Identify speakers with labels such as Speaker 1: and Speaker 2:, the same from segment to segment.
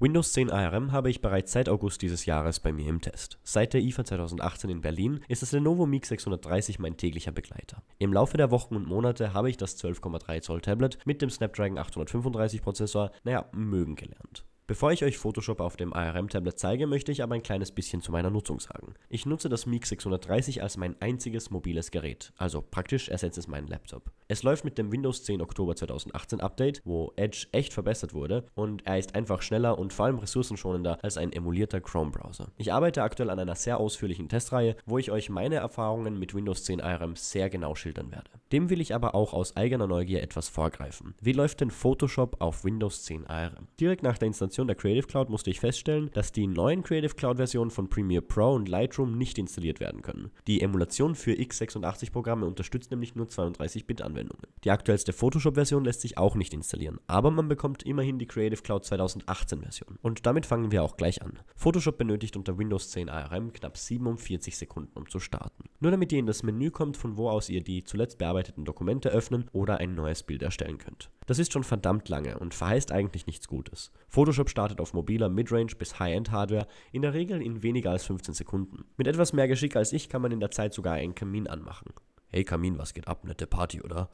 Speaker 1: Windows 10 ARM habe ich bereits seit August dieses Jahres bei mir im Test. Seit der IFA 2018 in Berlin ist das Lenovo MiG 630 mein täglicher Begleiter. Im Laufe der Wochen und Monate habe ich das 12,3 Zoll Tablet mit dem Snapdragon 835 Prozessor, naja, mögen gelernt. Bevor ich euch Photoshop auf dem ARM-Tablet zeige, möchte ich aber ein kleines bisschen zu meiner Nutzung sagen. Ich nutze das Mic 630 als mein einziges mobiles Gerät, also praktisch ersetzt es meinen Laptop. Es läuft mit dem Windows 10 Oktober 2018 Update, wo Edge echt verbessert wurde und er ist einfach schneller und vor allem ressourcenschonender als ein emulierter Chrome-Browser. Ich arbeite aktuell an einer sehr ausführlichen Testreihe, wo ich euch meine Erfahrungen mit Windows 10 ARM sehr genau schildern werde. Dem will ich aber auch aus eigener Neugier etwas vorgreifen. Wie läuft denn Photoshop auf Windows 10 ARM? Direkt nach der Installation Installation der Creative Cloud musste ich feststellen, dass die neuen Creative Cloud-Versionen von Premiere Pro und Lightroom nicht installiert werden können. Die Emulation für x86-Programme unterstützt nämlich nur 32-Bit-Anwendungen. Die aktuellste Photoshop-Version lässt sich auch nicht installieren, aber man bekommt immerhin die Creative Cloud 2018-Version. Und damit fangen wir auch gleich an. Photoshop benötigt unter Windows 10 ARM knapp 47 Sekunden, um zu starten. Nur damit ihr in das Menü kommt, von wo aus ihr die zuletzt bearbeiteten Dokumente öffnen oder ein neues Bild erstellen könnt. Das ist schon verdammt lange und verheißt eigentlich nichts Gutes. Photoshop startet auf mobiler Midrange bis High-End-Hardware in der Regel in weniger als 15 Sekunden. Mit etwas mehr Geschick als ich kann man in der Zeit sogar einen Kamin anmachen. Hey Kamin, was geht ab? Nette Party, oder?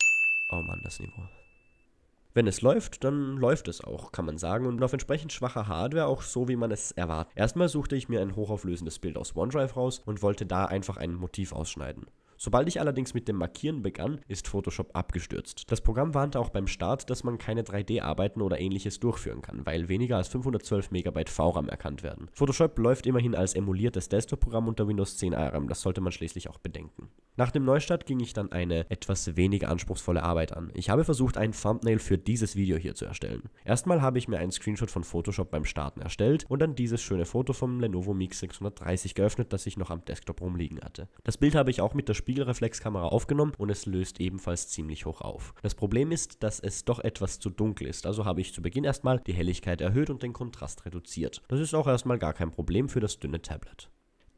Speaker 1: Oh Mann, das Niveau. Wenn es läuft, dann läuft es auch, kann man sagen, und auf entsprechend schwacher Hardware auch so, wie man es erwartet. Erstmal suchte ich mir ein hochauflösendes Bild aus OneDrive raus und wollte da einfach ein Motiv ausschneiden. Sobald ich allerdings mit dem Markieren begann, ist Photoshop abgestürzt. Das Programm warnte auch beim Start, dass man keine 3D-Arbeiten oder ähnliches durchführen kann, weil weniger als 512 MB VRAM erkannt werden. Photoshop läuft immerhin als emuliertes Desktop-Programm unter Windows 10 ARM, das sollte man schließlich auch bedenken. Nach dem Neustart ging ich dann eine etwas weniger anspruchsvolle Arbeit an. Ich habe versucht, ein Thumbnail für dieses Video hier zu erstellen. Erstmal habe ich mir einen Screenshot von Photoshop beim Starten erstellt und dann dieses schöne Foto vom Lenovo Mix 630 geöffnet, das ich noch am Desktop rumliegen hatte. Das Bild habe ich auch mit der Spiegelreflexkamera aufgenommen und es löst ebenfalls ziemlich hoch auf. Das Problem ist, dass es doch etwas zu dunkel ist, also habe ich zu Beginn erstmal die Helligkeit erhöht und den Kontrast reduziert. Das ist auch erstmal gar kein Problem für das dünne Tablet.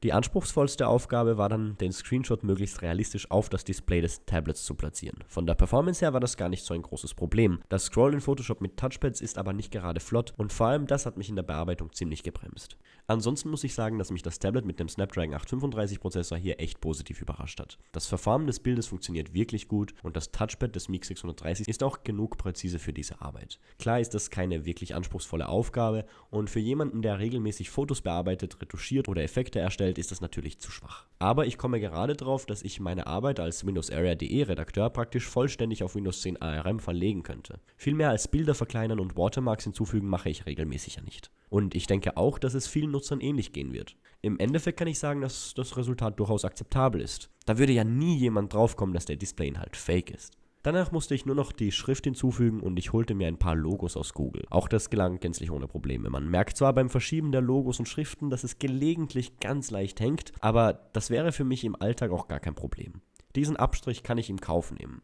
Speaker 1: Die anspruchsvollste Aufgabe war dann, den Screenshot möglichst realistisch auf das Display des Tablets zu platzieren. Von der Performance her war das gar nicht so ein großes Problem. Das Scroll in Photoshop mit Touchpads ist aber nicht gerade flott und vor allem das hat mich in der Bearbeitung ziemlich gebremst. Ansonsten muss ich sagen, dass mich das Tablet mit dem Snapdragon 835 Prozessor hier echt positiv überrascht hat. Das Verformen des Bildes funktioniert wirklich gut und das Touchpad des Miix 630 ist auch genug präzise für diese Arbeit. Klar ist das keine wirklich anspruchsvolle Aufgabe und für jemanden, der regelmäßig Fotos bearbeitet, retuschiert oder Effekte erstellt, darstellt, ist das natürlich zu schwach. Aber ich komme gerade drauf, dass ich meine Arbeit als Windows Area.de Redakteur praktisch vollständig auf Windows 10 ARM verlegen könnte. Viel mehr als Bilder verkleinern und Watermarks hinzufügen mache ich regelmäßig ja nicht. Und ich denke auch, dass es vielen Nutzern ähnlich gehen wird. Im Endeffekt kann ich sagen, dass das Resultat durchaus akzeptabel ist. Da würde ja nie jemand draufkommen, dass der Displayinhalt fake ist. Danach musste ich nur noch die Schrift hinzufügen und ich holte mir ein paar Logos aus Google. Auch das gelang gänzlich ohne Probleme. Man merkt zwar beim Verschieben der Logos und Schriften, dass es gelegentlich ganz leicht hängt, aber das wäre für mich im Alltag auch gar kein Problem. Diesen Abstrich kann ich im Kauf nehmen.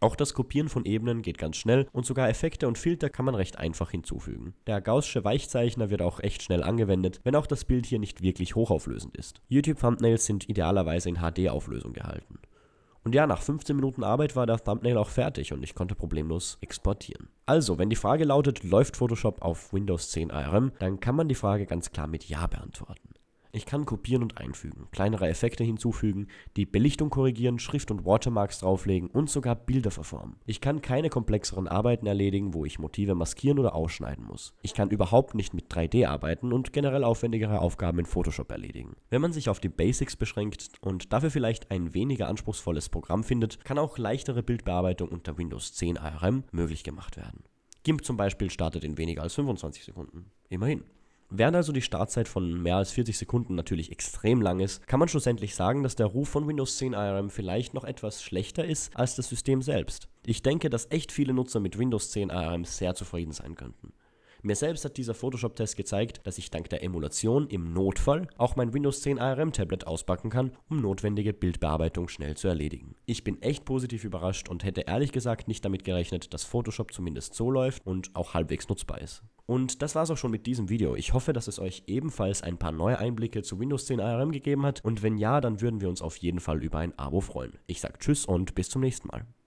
Speaker 1: Auch das Kopieren von Ebenen geht ganz schnell und sogar Effekte und Filter kann man recht einfach hinzufügen. Der gaußsche Weichzeichner wird auch echt schnell angewendet, wenn auch das Bild hier nicht wirklich hochauflösend ist. YouTube-Thumbnails sind idealerweise in HD-Auflösung gehalten. Und ja, nach 15 Minuten Arbeit war der Thumbnail auch fertig und ich konnte problemlos exportieren. Also, wenn die Frage lautet, läuft Photoshop auf Windows 10 ARM, dann kann man die Frage ganz klar mit Ja beantworten. Ich kann kopieren und einfügen, kleinere Effekte hinzufügen, die Belichtung korrigieren, Schrift und Watermarks drauflegen und sogar Bilder verformen. Ich kann keine komplexeren Arbeiten erledigen, wo ich Motive maskieren oder ausschneiden muss. Ich kann überhaupt nicht mit 3D arbeiten und generell aufwendigere Aufgaben in Photoshop erledigen. Wenn man sich auf die Basics beschränkt und dafür vielleicht ein weniger anspruchsvolles Programm findet, kann auch leichtere Bildbearbeitung unter Windows 10 ARM möglich gemacht werden. GIMP zum Beispiel startet in weniger als 25 Sekunden. Immerhin. Während also die Startzeit von mehr als 40 Sekunden natürlich extrem lang ist, kann man schlussendlich sagen, dass der Ruf von Windows 10 ARM vielleicht noch etwas schlechter ist als das System selbst. Ich denke, dass echt viele Nutzer mit Windows 10 ARM sehr zufrieden sein könnten. Mir selbst hat dieser Photoshop-Test gezeigt, dass ich dank der Emulation im Notfall auch mein Windows 10 ARM-Tablet auspacken kann, um notwendige Bildbearbeitung schnell zu erledigen. Ich bin echt positiv überrascht und hätte ehrlich gesagt nicht damit gerechnet, dass Photoshop zumindest so läuft und auch halbwegs nutzbar ist. Und das war's auch schon mit diesem Video. Ich hoffe, dass es euch ebenfalls ein paar neue Einblicke zu Windows 10 ARM gegeben hat und wenn ja, dann würden wir uns auf jeden Fall über ein Abo freuen. Ich sag Tschüss und bis zum nächsten Mal.